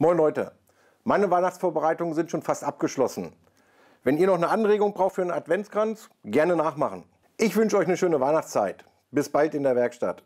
Moin Leute, meine Weihnachtsvorbereitungen sind schon fast abgeschlossen. Wenn ihr noch eine Anregung braucht für einen Adventskranz, gerne nachmachen. Ich wünsche euch eine schöne Weihnachtszeit. Bis bald in der Werkstatt.